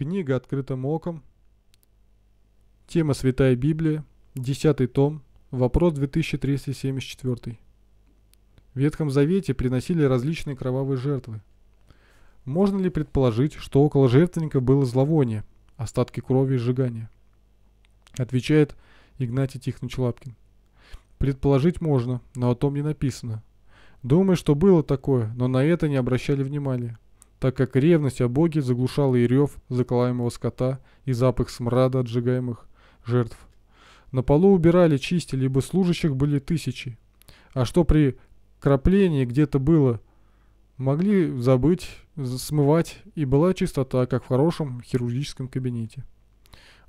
Книга «Открытым оком». Тема «Святая Библия», десятый том, вопрос 2374. В Ветхом Завете приносили различные кровавые жертвы. Можно ли предположить, что около жертвенника было зловоние, остатки крови и сжигания? Отвечает Игнатий Тихонович Лапкин. Предположить можно, но о том не написано. Думаю, что было такое, но на это не обращали внимания так как ревность о Боге заглушала и рев заклаемого скота, и запах смрада отжигаемых жертв. На полу убирали, чистили, ибо служащих были тысячи. А что при краплении где-то было, могли забыть, смывать, и была чистота, как в хорошем хирургическом кабинете.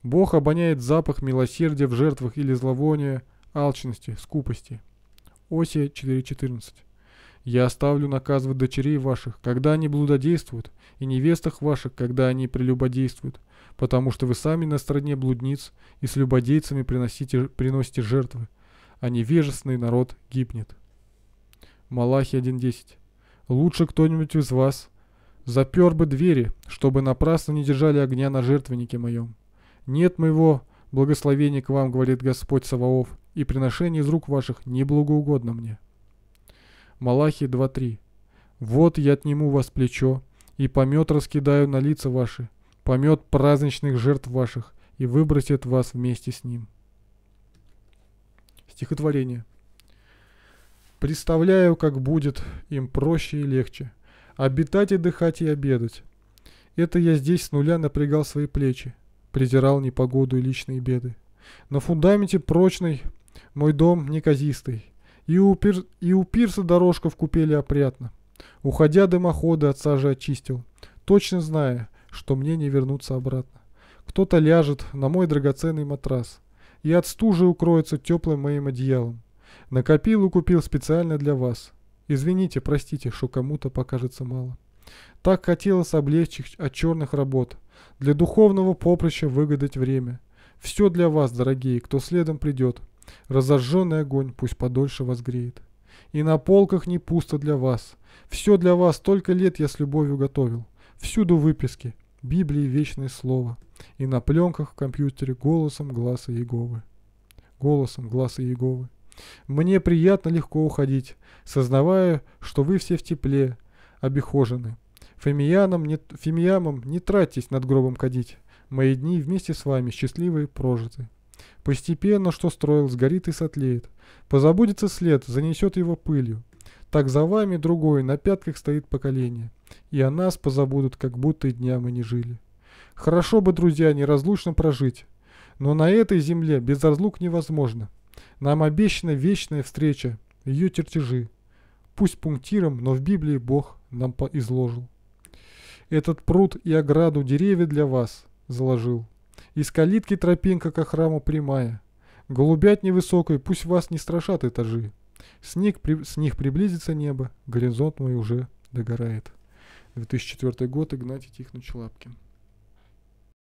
Бог обоняет запах милосердия в жертвах или зловония, алчности, скупости. Осия 4.14 я оставлю наказывать дочерей ваших, когда они блудодействуют, и невестах ваших, когда они прелюбодействуют, потому что вы сами на стороне блудниц и с любодейцами приносите, приносите жертвы, а невежественный народ гибнет. Малахи 1.10 Лучше кто-нибудь из вас запер бы двери, чтобы напрасно не держали огня на жертвеннике моем. Нет моего благословения к вам, говорит Господь Саваоф, и приношение из рук ваших не благоугодно мне. Малахий 2.3. «Вот я отниму вас плечо, и помет раскидаю на лица ваши, помет праздничных жертв ваших, и выбросит вас вместе с ним». Стихотворение. Представляю, как будет им проще и легче. Обитать и дыхать и обедать. Это я здесь с нуля напрягал свои плечи, презирал непогоду и личные беды. На фундаменте прочный мой дом неказистый, и у, пир... и у пирса дорожка в купели опрятно. Уходя дымоходы от сажи очистил, точно зная, что мне не вернуться обратно. Кто-то ляжет на мой драгоценный матрас и от стужи укроется теплым моим одеялом. Накопил и купил специально для вас. Извините, простите, что кому-то покажется мало. Так хотелось облегчить от черных работ, для духовного поприща выгадать время. Все для вас, дорогие, кто следом придет. Разожженный огонь пусть подольше вас греет. И на полках не пусто для вас. Все для вас столько лет я с любовью готовил. Всюду выписки, Библии вечное слово. И на пленках в компьютере голосом глаза Иеговы. Голосом глаза Иеговы. Мне приятно легко уходить, сознавая, что вы все в тепле, обихожены. Фемиянам не, фемиямам не тратьтесь над гробом кадить. Мои дни вместе с вами счастливые прожиты. Постепенно, что строил, сгорит и сотлеет. Позабудется след, занесет его пылью. Так за вами другой, на пятках стоит поколение. И о нас позабудут, как будто и дня мы не жили. Хорошо бы, друзья, неразлучно прожить. Но на этой земле без разлук невозможно. Нам обещана вечная встреча, ее чертежи. Пусть пунктиром, но в Библии Бог нам изложил. Этот пруд и ограду деревья для вас заложил. Из калитки тропинка ко храму прямая. Голубят невысокой, пусть вас не страшат этажи. С них, при... с них приблизится небо, горизонт мой уже догорает. 2004 год, Игнатий Тихонович Лапкин.